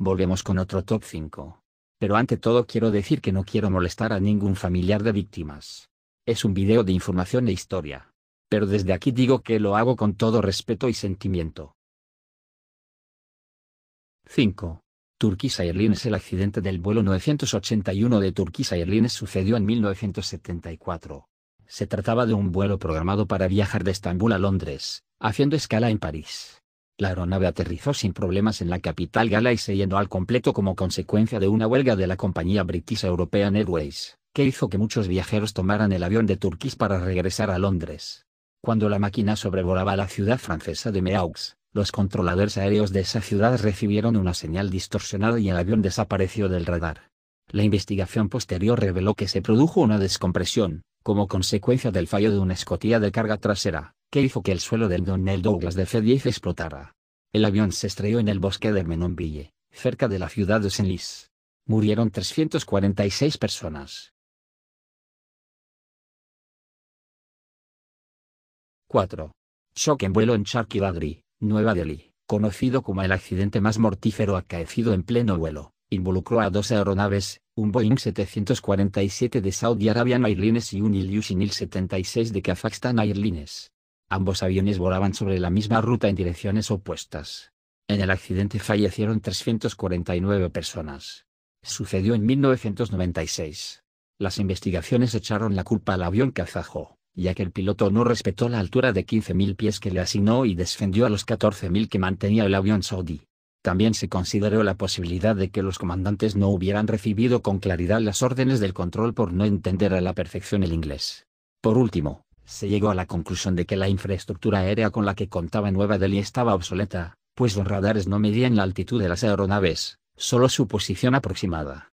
volvemos con otro top 5. Pero ante todo quiero decir que no quiero molestar a ningún familiar de víctimas. Es un video de información e historia. Pero desde aquí digo que lo hago con todo respeto y sentimiento. 5. Turkish Airlines El accidente del vuelo 981 de Turkish Airlines sucedió en 1974. Se trataba de un vuelo programado para viajar de Estambul a Londres, haciendo escala en París. La aeronave aterrizó sin problemas en la capital gala y se llenó al completo como consecuencia de una huelga de la compañía British European Airways, que hizo que muchos viajeros tomaran el avión de Turquís para regresar a Londres. Cuando la máquina sobrevolaba la ciudad francesa de Meaux, los controladores aéreos de esa ciudad recibieron una señal distorsionada y el avión desapareció del radar. La investigación posterior reveló que se produjo una descompresión, como consecuencia del fallo de una escotilla de carga trasera, que hizo que el suelo del Donnell Douglas de F-10 explotara. El avión se estrelló en el bosque de Menonville, cerca de la ciudad de Senlis. Murieron 346 personas. 4. Shock en vuelo en Charkivadri, Nueva Delhi, conocido como el accidente más mortífero acaecido en pleno vuelo, involucró a dos aeronaves, un Boeing 747 de Saudi Arabian Airlines y un Ilyushin Il-76 de Kazakhstan Airlines. Ambos aviones volaban sobre la misma ruta en direcciones opuestas. En el accidente fallecieron 349 personas. Sucedió en 1996. Las investigaciones echaron la culpa al avión kazajo, ya que el piloto no respetó la altura de 15.000 pies que le asignó y descendió a los 14.000 que mantenía el avión saudí. También se consideró la posibilidad de que los comandantes no hubieran recibido con claridad las órdenes del control por no entender a la perfección el inglés. Por último, se llegó a la conclusión de que la infraestructura aérea con la que contaba Nueva Delhi estaba obsoleta, pues los radares no medían la altitud de las aeronaves, solo su posición aproximada.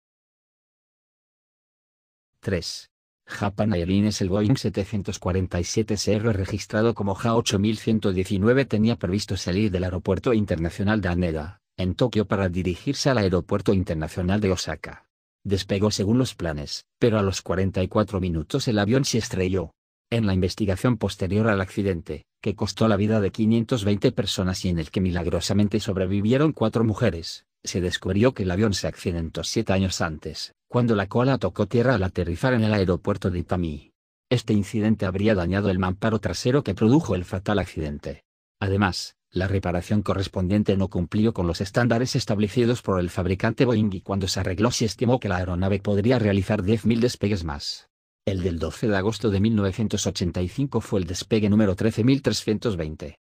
3. Japan Airlines El Boeing 747-CR registrado como JA8119 tenía previsto salir del Aeropuerto Internacional de Haneda, en Tokio para dirigirse al Aeropuerto Internacional de Osaka. Despegó según los planes, pero a los 44 minutos el avión se estrelló, en la investigación posterior al accidente, que costó la vida de 520 personas y en el que milagrosamente sobrevivieron cuatro mujeres, se descubrió que el avión se accidentó siete años antes, cuando la cola tocó tierra al aterrizar en el aeropuerto de Itami. Este incidente habría dañado el mamparo trasero que produjo el fatal accidente. Además, la reparación correspondiente no cumplió con los estándares establecidos por el fabricante Boeing y cuando se arregló se estimó que la aeronave podría realizar 10.000 despegues más. El del 12 de agosto de 1985 fue el despegue número 13320.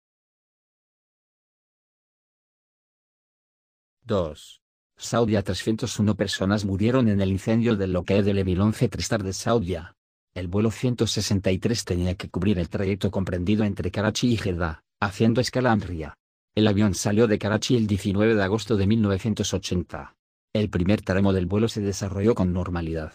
2. Saudia 301 personas murieron en el incendio del Lockheed l 11 Tristar de Saudia. El vuelo 163 tenía que cubrir el trayecto comprendido entre Karachi y Jeddah, haciendo escala en El avión salió de Karachi el 19 de agosto de 1980. El primer tramo del vuelo se desarrolló con normalidad.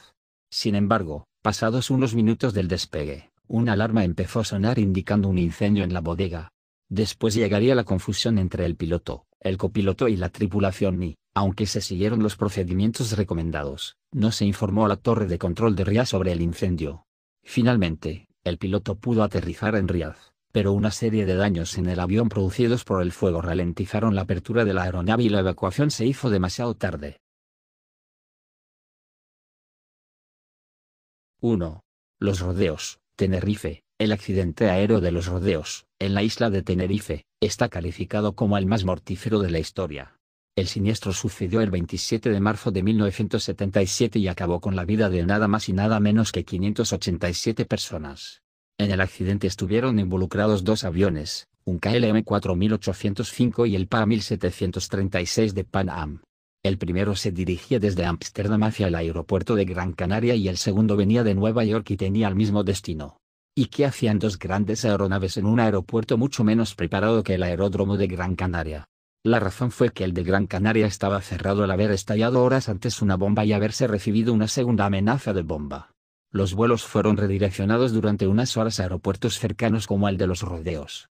Sin embargo, pasados unos minutos del despegue, una alarma empezó a sonar indicando un incendio en la bodega. Después llegaría la confusión entre el piloto, el copiloto y la tripulación y, aunque se siguieron los procedimientos recomendados, no se informó a la torre de control de Riaz sobre el incendio. Finalmente, el piloto pudo aterrizar en Riaz, pero una serie de daños en el avión producidos por el fuego ralentizaron la apertura de la aeronave y la evacuación se hizo demasiado tarde. 1. Los rodeos, Tenerife. El accidente aéreo de los rodeos, en la isla de Tenerife, está calificado como el más mortífero de la historia. El siniestro sucedió el 27 de marzo de 1977 y acabó con la vida de nada más y nada menos que 587 personas. En el accidente estuvieron involucrados dos aviones, un KLM 4805 y el PA 1736 de Pan Am. El primero se dirigía desde Ámsterdam hacia el aeropuerto de Gran Canaria y el segundo venía de Nueva York y tenía el mismo destino. ¿Y qué hacían dos grandes aeronaves en un aeropuerto mucho menos preparado que el aeródromo de Gran Canaria? La razón fue que el de Gran Canaria estaba cerrado al haber estallado horas antes una bomba y haberse recibido una segunda amenaza de bomba. Los vuelos fueron redireccionados durante unas horas a aeropuertos cercanos como el de los Rodeos.